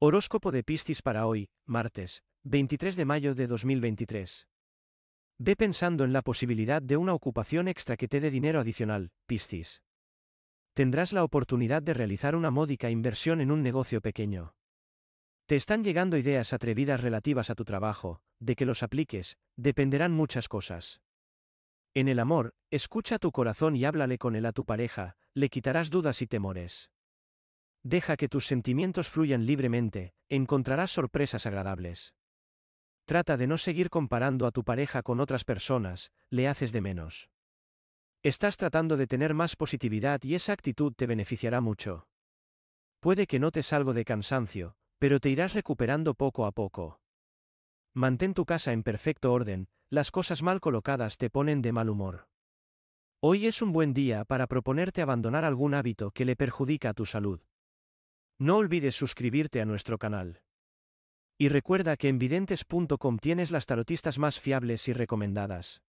Horóscopo de Piscis para hoy, martes, 23 de mayo de 2023. Ve pensando en la posibilidad de una ocupación extra que te dé dinero adicional, Piscis. Tendrás la oportunidad de realizar una módica inversión en un negocio pequeño. Te están llegando ideas atrevidas relativas a tu trabajo, de que los apliques, dependerán muchas cosas. En el amor, escucha tu corazón y háblale con él a tu pareja, le quitarás dudas y temores. Deja que tus sentimientos fluyan libremente, encontrarás sorpresas agradables. Trata de no seguir comparando a tu pareja con otras personas, le haces de menos. Estás tratando de tener más positividad y esa actitud te beneficiará mucho. Puede que notes algo de cansancio, pero te irás recuperando poco a poco. Mantén tu casa en perfecto orden, las cosas mal colocadas te ponen de mal humor. Hoy es un buen día para proponerte abandonar algún hábito que le perjudica a tu salud. No olvides suscribirte a nuestro canal. Y recuerda que en videntes.com tienes las tarotistas más fiables y recomendadas.